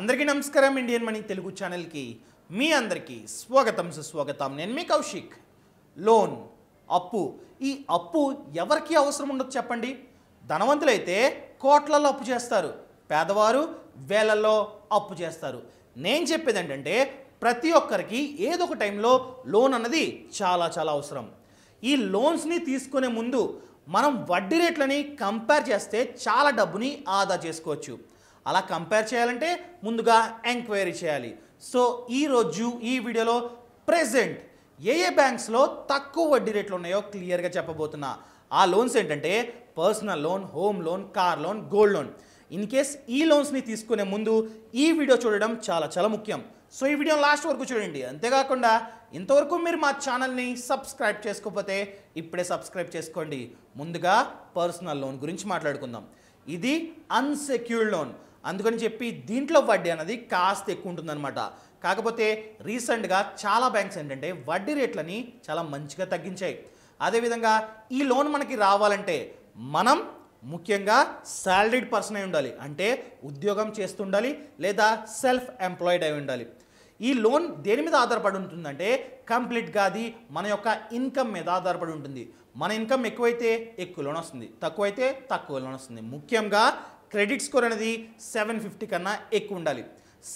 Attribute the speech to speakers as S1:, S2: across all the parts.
S1: అందరికీ నమస్కారం Indian money Telugu ఛానల్కి మీ అందరికీ స్వాగతం సుస్వాగతం నేను మీ కౌశిక్ లోన్ అప్పు ఈ అప్పు ఎవరికి అవసరం ఉండదు చెప్పండి ధనవంతులైతే కోట్లలో అప్పు చేస్తారు పేదవారు వేలల్లో అప్పు చేస్తారు నేను చెప్పేది ఏంటంటే ప్రతి ఒక్కరికి ఏదో ఒక టైంలో లోన్ అన్నది చాలా చాలా అవసరం ఈ లోన్స్ని తీసుకునే ముందు మనం వడ్డీ రేట్లని కంపేర్ చేస్తే చాలా డబ్బుని ఆదా చేసుకోవచ్చు అలా కంపేర్ చేయాలంటే ముందుగా ఎంక్వైరీ చేయాలి సో ఈరోజు ఈ వీడియోలో ప్రెజెంట్ ఏ ఏ బ్యాంక్స్లో తక్కువ వడ్డీ రేట్లు ఉన్నాయో క్లియర్గా చెప్పబోతున్నా ఆ లోన్స్ ఏంటంటే personal loan home loan car loan gold loan in case ఈ లోన్స్ని తీసుకునే ముందు ఈ వీడియో చూడడం చాలా చాలా ముఖ్యం సో ఈ వీడియో లాస్ట్ వరకు చూడండి అంతేకాకుండా ఇంతవరకు మీరు మా ఛానల్ని సబ్స్క్రైబ్ చేసుకోకపోతే ఇప్పుడే సబ్స్క్రైబ్ చేసుకోండి ముందుగా పర్సనల్ లోన్ గురించి మాట్లాడుకుందాం ఇది అన్సెక్యూర్డ్ లోన్ అందుకని చెప్పి దీంట్లో వడ్డీ అనేది కాస్త ఎక్కువ ఉంటుందన్నమాట కాకపోతే రీసెంట్గా చాలా బ్యాంక్స్ ఏంటంటే వడ్డీ రేట్లని చాలా మంచిగా తగ్గించాయి అదేవిధంగా ఈ లోన్ మనకి రావాలంటే మనం ముఖ్యంగా శాలరీడ్ పర్సన్ అయి ఉండాలి అంటే ఉద్యోగం చేస్తుండాలి లేదా సెల్ఫ్ ఎంప్లాయిడ్ అయి ఉండాలి ఈ లోన్ దేని మీద ఆధారపడి ఉంటుందంటే కంప్లీట్గా అది మన యొక్క ఇన్కమ్ మీద ఆధారపడి ఉంటుంది మన ఇన్కమ్ ఎక్కువైతే ఎక్కువ లోన్ వస్తుంది తక్కువైతే తక్కువ లోన్ వస్తుంది ముఖ్యంగా క్రెడిట్ స్కోర్ అనేది సెవెన్ ఫిఫ్టీ కన్నా ఎక్కువ ఉండాలి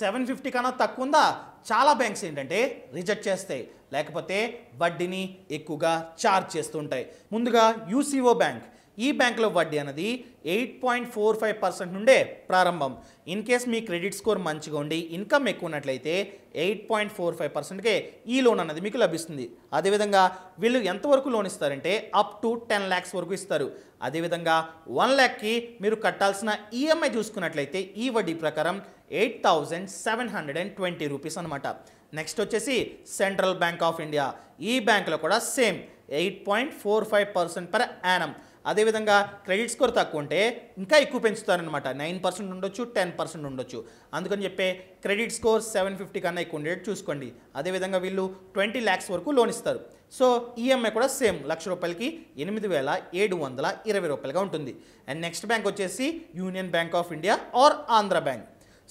S1: సెవెన్ ఫిఫ్టీ కన్నా తక్కువ ఉందా చాలా బ్యాంక్స్ ఏంటంటే రిజెక్ట్ చేస్తాయి లేకపోతే వడ్డీని ఎక్కువగా ఛార్జ్ చేస్తుంటాయి ముందుగా యూసీఓ బ్యాంక్ ఈ బ్యాంక్లో వడ్డీ అనేది eight point four five percent నుండే ప్రారంభం ఇన్ కేస్ మీ క్రెడిట్ స్కోర్ మంచిగా ఉండి ఇన్కమ్ ఎక్కువ ఉన్నట్లయితే ఎయిట్ పాయింట్ ఫోర్ ఫైవ్ పర్సెంట్కే ఈ లోన్ అనేది మీకు లభిస్తుంది అదేవిధంగా వీళ్ళు ఎంతవరకు లోన్ ఇస్తారంటే అప్ టు టెన్ ల్యాక్స్ వరకు ఇస్తారు అదేవిధంగా వన్ ల్యాక్కి మీరు కట్టాల్సిన ఈఎంఐ e చూసుకున్నట్లయితే ఈ వడ్డీ ప్రకారం eight thousand seven hundred and twenty rupees అనమాట అనమాట నెక్స్ట్ వచ్చేసి సెంట్రల్ బ్యాంక్ ఆఫ్ ఇండియా ఈ బ్యాంకులో కూడా same eight point four five percent per annum అదేవిధంగా క్రెడిట్ స్కోర్ తక్కువ ఉంటే ఇంకా ఎక్కువ పెంచుతారనమాట నైన్ పర్సెంట్ ఉండొచ్చు టెన్ పర్సెంట్ ఉండొచ్చు అందుకని చెప్పే క్రెడిట్ స్కోర్ సెవెన్ ఫిఫ్టీ కన్నా ఎక్కువ ఉండేది చూసుకోండి అదేవిధంగా వీళ్ళు ట్వంటీ ల్యాక్స్ వరకు లోన్ ఇస్తారు సో ఈఎంఐ e కూడా సేమ్ లక్ష రూపాయలకి ఎనిమిది వేల ఏడు వందల ఇరవై రూపాయలుగా ఉంటుంది అండ్ నెక్స్ట్ బ్యాంక్ వచ్చేసి union bank of India or Andhra bank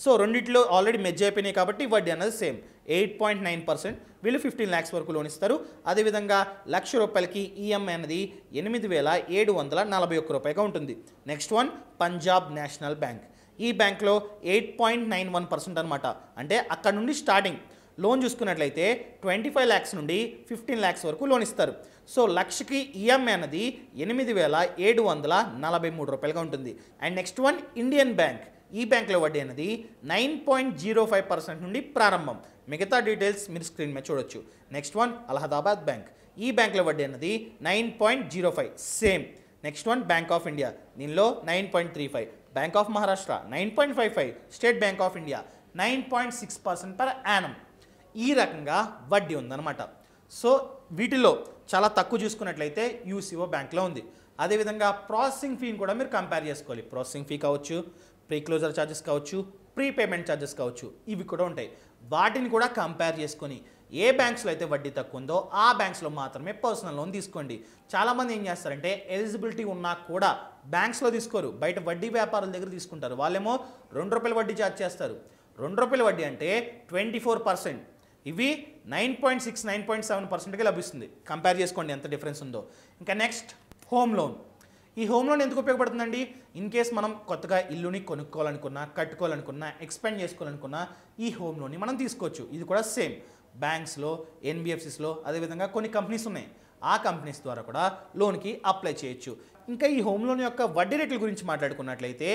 S1: so రెండిట్లో ఆల్రెడీ మెజ్ అయిపోయినాయి కాబట్టి వడ్డీ అనేది same eight point nine percent వీళ్ళు ఫిఫ్టీన్ ల్యాక్స్ వరకు లోన్ ఇస్తారు అదేవిధంగా లక్ష రూపాయలకి ఈఎంఐ e అనేది ఎనిమిది వేల ఏడు వందల నలభై ఒక్క రూపాయగా ఉంటుంది next one Punjab national bank ఈ బ్యాంక్లో eight point nine one percent అనమాట అంటే అక్కడ నుండి స్టార్టింగ్ లోన్ చూసుకున్నట్లయితే ట్వంటీ ఫైవ్ ల్యాక్స్ నుండి ఫిఫ్టీన్ ల్యాక్స్ వరకు లోన్ ఇస్తారు సో లక్షకి ఈఎంఐ e అనేది ఎనిమిది వేల ఏడు వందల నలభై మూడు రూపాయలుగా ఉంటుంది and next one Indian bank ఈ బ్యాంక్లో వడ్డీ అనేది nine point zero five percent నుండి ప్రారంభం మిగతా డీటెయిల్స్ మీరు స్క్రీన్ మీద చూడొచ్చు నెక్స్ట్ వన్ అలహదాబాద్ బ్యాంక్ ఈ బ్యాంక్లో వడ్డీ అనేది nine point zero five same next one bank of India దీనిలో nine point three five bank of Maharashtra nine point five five state bank of India nine point six percent per annum ఈ రకంగా వడ్డీ ఉందన్నమాట so వీటిలో చాలా తక్కువ చూసుకున్నట్లయితే UCO బ్యాంక్లో ఉంది అదేవిధంగా ప్రాసెసింగ్ ఫీని కూడా మీరు కంపేర్ చేసుకోవాలి ప్రాసెసింగ్ ఫీ కావచ్చు ప్రీ క్లోజర్ ఛార్జెస్ కావచ్చు ప్రీ పేమెంట్ ఛార్జెస్ కావచ్చు ఇవి కూడా ఉంటాయి వాటిని కూడా కంపేర్ చేసుకొని ఏ బ్యాంక్స్లో అయితే వడ్డీ తక్కువ ఉందో ఆ బ్యాంక్స్లో మాత్రమే పర్సనల్ లోన్ తీసుకోండి చాలామంది ఏం చేస్తారంటే ఎలిజిబిలిటీ ఉన్నా కూడా బ్యాంక్స్లో తీసుకోరు బయట వడ్డీ వ్యాపారుల దగ్గర తీసుకుంటారు వాళ్ళేమో రెండు రూపాయల వడ్డీ ఛార్జ్ చేస్తారు రెండు రూపాయల వడ్డీ అంటే ట్వంటీ ఫోర్ పర్సెంట్ ఇవి nine point six nine point seven పర్సెంట్కి లభిస్తుంది కంపేర్ చేసుకోండి ఎంత డిఫరెన్స్ ఉందో ఇంకా నెక్స్ట్ హోమ్ లోన్ ఈ హోమ్ లోన్ ఎందుకు ఉపయోగపడుతుందండి ఇన్ కేస్ మనం కొత్తగా ఇల్లుని కొనుక్కోవాలనుకున్నా కట్టుకోవాలనుకున్నా ఎక్స్పెండ్ చేసుకోవాలనుకున్నా ఈ హోమ్ లోన్ని మనం తీసుకోవచ్చు ఇది కూడా సేమ్ బ్యాంక్స్లో ఎన్బిఎఫ్సిస్లో అదేవిధంగా కొన్ని కంపెనీస్ ఉన్నాయి ఆ కంపెనీస్ ద్వారా కూడా లోన్కి అప్లై చేయొచ్చు ఇంకా ఈ హోమ్ లోన్ యొక్క వడ్డీ రేట్ల గురించి మాట్లాడుకున్నట్లయితే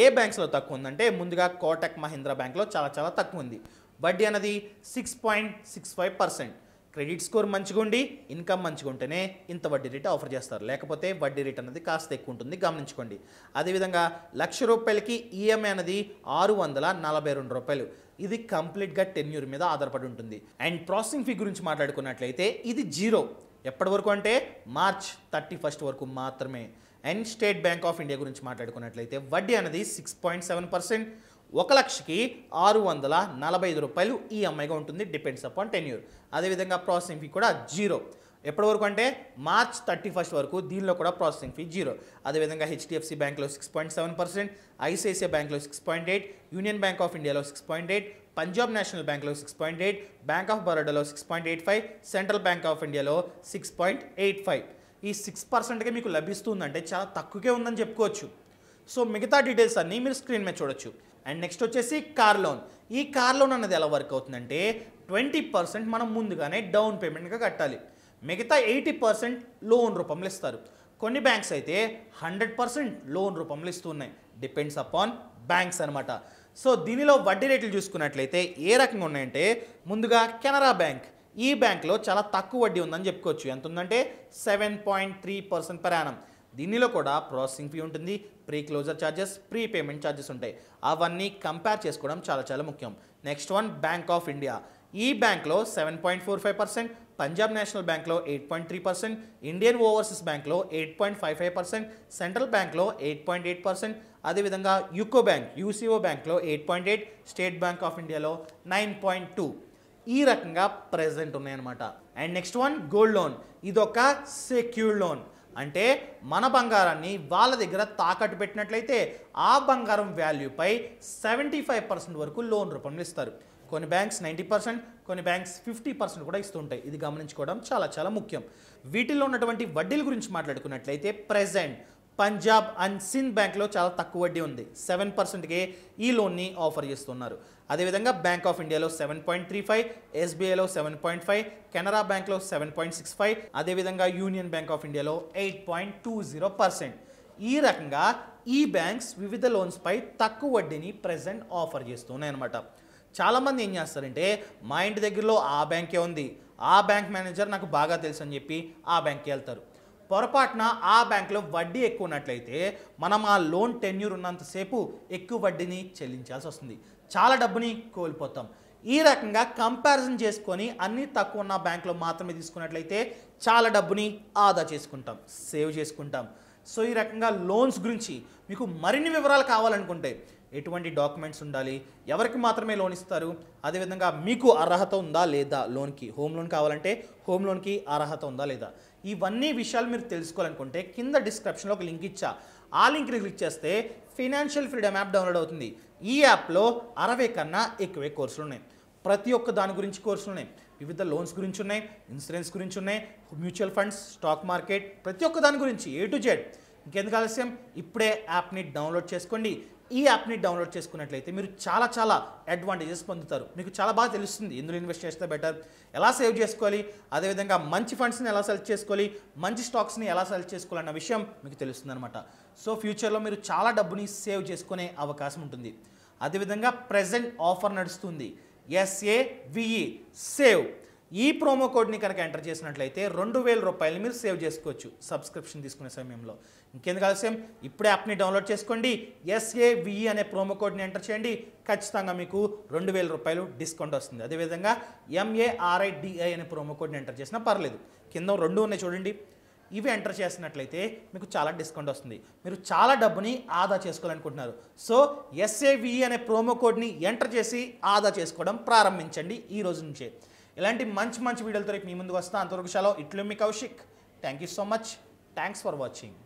S1: ఏ బ్యాంక్స్లో తక్కువ ఉందంటే ముందుగా కోటక్ మహీంద్రా బ్యాంక్లో చాలా చాలా తక్కువ ఉంది వడ్డీ అనేది six point six five percent credit score మంచిగా ఉండి ఇన్కమ్ మంచిగా ఉంటేనే ఇంత వడ్డీ రేట్ ఆఫర్ చేస్తారు లేకపోతే వడ్డీ రేట్ అనేది కాస్త ఎక్కువ ఉంటుంది గమనించుకోండి అదేవిధంగా లక్ష రూపాయలకి ఈఎంఐ అనేది ఆరు వందల నలభై రెండు రూపాయలు ఇది కంప్లీట్గా టెన్యూర్ మీద ఆధారపడి ఉంటుంది అండ్ ప్రాసెసింగ్ ఫీ గురించి మాట్లాడుకున్నట్లయితే ఇది జీరో ఎప్పటి వరకు అంటే మార్చ్ థర్టీ ఫస్ట్ వరకు మాత్రమే and state bank of India గురించి మాట్లాడుకున్నట్లయితే వడ్డీ అనేది సిక్స్ పాయింట్ సెవెన్ పర్సెంట్ ఒక లక్షకి ఆరు వందల నలభై ఐదు రూపాయలు ఈఎంఐగా e ఉంటుంది డిపెండ్స్ అపాన్ టెన్యూర్ అదేవిధంగా ప్రాసెసింగ్ ఫీ కూడా జీరో ఎప్పటి వరకు అంటే మార్చ్ థర్టీ ఫస్ట్ వరకు దీనిలో కూడా ప్రాసెసింగ్ ఫీ జీరో అదేవిధంగా హెచ్డిఎఫ్సి బ్యాంక్లో six point seven percent ICICI బ్యాంక్లో six point eight union bank of ఇండియాలో six point eight Punjab national బ్యాంక్లో six point eight bank of బరోడాలో six point eight five central bank of ఇండియాలో six point eight five ఈ six పర్సెంట్గా మీకు లభిస్తుందంటే చాలా తక్కువే ఉందని చెప్పుకోవచ్చు సో మిగతా డీటెయిల్స్ అన్నీ మీరు స్క్రీన్ మీద చూడొచ్చు అండ్ నెక్స్ట్ వచ్చేసి కార్ లోన్ ఈ కార్ లోన్ అనేది ఎలా వర్క్ అవుతుందంటే ట్వంటీ పర్సెంట్ మనం ముందుగానే డౌన్ పేమెంట్గా కట్టాలి మిగతా ఎయిటీ పర్సెంట్ లోన్ రూపంలో ఇస్తారు కొన్ని బ్యాంక్స్ అయితే హండ్రెడ్ పర్సెంట్ లోన్ రూపంలో ఇస్తున్నాయి డిపెండ్స్ అపాన్ బ్యాంక్స్ అనమాట సో దీనిలో వడ్డీ రేట్లు చూసుకున్నట్లయితే ఏ రకంగా ఉన్నాయంటే ముందుగా కెనరా బ్యాంక్ ఈ బ్యాంక్లో చాలా తక్కువ వడ్డీ ఉందని చెప్పుకోవచ్చు ఎంత ఉందంటే సెవెన్ పాయింట్ త్రీ పర్సెంట్ ప్రయాణం దీనిలో కూడా ప్రాసెసింగ్ ఫీ ఉంటుంది pre closure charges pre payment charges ఉంటాయి అవన్నీ కంపేర్ చేసుకోవడం చాలా చాలా ముఖ్యం next one bank of India ఈ బ్యాంక్లో seven point four five percent Punjab national బ్యాంక్లో eight point three percent Indian overseas బ్యాంక్లో eight point five five percent central బ్యాంక్లో ఎయిట్ పాయింట్ ఎయిట్ పర్సెంట్ అదేవిధంగా యూకో బ్యాంక్ యూసీఓ బ్యాంక్లో eight point eight state bank of ఇండియాలో nine point two ఈ రకంగా present ఉన్నాయన్నమాట and next one gold loan ఇదొక secured loan అంటే మన బంగారాన్ని వాళ్ళ దగ్గర తాకట్టు పెట్టినట్లయితే ఆ బంగారం వాల్యూపై సెవెంటీ ఫైవ్ పర్సెంట్ వరకు లోన్ రూపంలో ఇస్తారు కొన్ని బ్యాంక్స్ నైంటీ పర్సెంట్ కొన్ని బ్యాంక్స్ ఫిఫ్టీ పర్సెంట్ కూడా ఇస్తుంటాయి ఇది గమనించుకోవడం చాలా చాలా ముఖ్యం వీటిలో ఉన్నటువంటి వడ్డీల గురించి మాట్లాడుకున్నట్లయితే ప్రజెంట్ పంజాబ్ అండ్ సింధ్ బ్యాంక్లో చాలా తక్కువ వడ్డీ ఉంది సెవెన్ పర్సెంట్కే ఈ లోన్ని ఆఫర్ చేస్తున్నారు అదేవిధంగా బ్యాంక్ ఆఫ్ ఇండియాలో సెవెన్ పాయింట్ త్రీ ఫైవ్ ఎస్బీఐలో సెవెన్ పాయింట్ ఫైవ్ కెనరా బ్యాంక్లో సెవెన్ పాయింట్ సిక్స్ ఫైవ్ అదేవిధంగా యూనియన్ బ్యాంక్ ఆఫ్ ఇండియాలో eight point two zero percent ఈ రకంగా ఈ బ్యాంక్స్ వివిధ లోన్స్పై తక్కువ వడ్డీని ప్రజెంట్ ఆఫర్ చేస్తున్నాయి అనమాట చాలామంది ఏం చేస్తారంటే మా ఇంటి దగ్గరలో ఆ బ్యాంకే ఉంది ఆ బ్యాంక్ మేనేజర్ నాకు బాగా తెలుసు అని చెప్పి ఆ బ్యాంక్కి వెళ్తారు పొరపాటున ఆ బ్యాంకులో వడ్డీ ఎక్కువ ఉన్నట్లయితే మనం ఆ లోన్ టెన్యూర్ ఉన్నంతసేపు ఎక్కువ వడ్డీని చెల్లించాల్సి వస్తుంది చాలా డబ్బుని కోల్పోతాం ఈ రకంగా కంపారిజన్ చేసుకొని అన్ని తక్కువ ఉన్న బ్యాంకులో మాత్రమే తీసుకున్నట్లయితే చాలా డబ్బుని ఆదా చేసుకుంటాం సేవ్ చేసుకుంటాం సో ఈ రకంగా లోన్స్ గురించి మీకు మరిన్ని వివరాలు కావాలనుకుంటే ఎటువంటి డాక్యుమెంట్స్ ఉండాలి ఎవరికి మాత్రమే లోన్ ఇస్తారు అదేవిధంగా మీకు అర్హత ఉందా లేదా లోన్కి హోమ్ లోన్ కావాలంటే హోమ్ లోన్కి అర్హత ఉందా లేదా ఇవన్నీ విషయాలు మీరు తెలుసుకోవాలనుకుంటే కింద డిస్క్రిప్షన్లో ఒక లింక్ ఇచ్చా ఆ లింక్ని క్లిక్ చేస్తే ఫినాన్షియల్ ఫ్రీడమ్ యాప్ డౌన్లోడ్ అవుతుంది ఈ యాప్లో అరవై కన్నా ఎక్కువే కోర్సులు ఉన్నాయి ప్రతి ఒక్క దాని గురించి కోర్సులు ఉన్నాయి వివిధ లోన్స్ గురించి ఉన్నాయి ఇన్సూరెన్స్ గురించి ఉన్నాయి మ్యూచువల్ ఫండ్స్ స్టాక్ మార్కెట్ ప్రతి ఒక్క దాని గురించి ఏ టు జెడ్ ఇంకెందుకు ఆలస్యం ఇప్పుడే యాప్ని డౌన్లోడ్ చేసుకోండి ఈ యాప్ని డౌన్లోడ్ చేసుకున్నట్లయితే మీరు చాలా చాలా అడ్వాంటేజెస్ పొందుతారు మీకు చాలా బాగా తెలుస్తుంది ఎందులో ఇన్వెస్ట్ చేస్తే బెటర్ ఎలా సేవ్ చేసుకోవాలి అదేవిధంగా మంచి ఫండ్స్ని ఎలా సెలెక్ట్ చేసుకోవాలి మంచి స్టాక్స్ని ఎలా సెలెక్ట్ చేసుకోవాలన్న విషయం మీకు అనమాట సో ఫ్యూచర్లో మీరు చాలా డబ్బుని సేవ్ చేసుకునే అవకాశం ఉంటుంది అదేవిధంగా ప్రజెంట్ ఆఫర్ నడుస్తుంది ఎస్ఏవిఈ సేవ్ ఈ ప్రోమో కోడ్ని కనుక ఎంటర్ చేసినట్లయితే రెండు వేల రూపాయలు మీరు సేవ్ చేసుకోవచ్చు సబ్స్క్రిప్షన్ తీసుకునే సమయంలో ఇంకెందుకు ఆలస్యం ఇప్పుడే యాప్ని డౌన్లోడ్ చేసుకోండి ఎస్ఏవిఈ e అనే ప్రోమో కోడ్ని ఎంటర్ చేయండి ఖచ్చితంగా మీకు రెండు వేల రూపాయలు డిస్కౌంట్ వస్తుంది అదేవిధంగా ఎంఏఆర్ఐడిఐ అనే ప్రోమో కోడ్ని ఎంటర్ చేసినా పర్లేదు కింద రెండు ఉన్నాయి చూడండి ఇవి ఎంటర్ చేసినట్లయితే మీకు చాలా డిస్కౌంట్ వస్తుంది మీరు చాలా డబ్బుని ఆదా చేసుకోవాలనుకుంటున్నారు సో ఎస్ఏవిఈ e అనే ప్రోమో కోడ్ని ఎంటర్ చేసి ఆదా చేసుకోవడం ప్రారంభించండి ఈ రోజు నుంచే ఇలాంటి మంచి మంచి వీడియోలతో రేపు మీ ముందుకు వస్తా అంతవరకు చాలా ఇట్లు మీ Kaushik thank you so much thanks for watching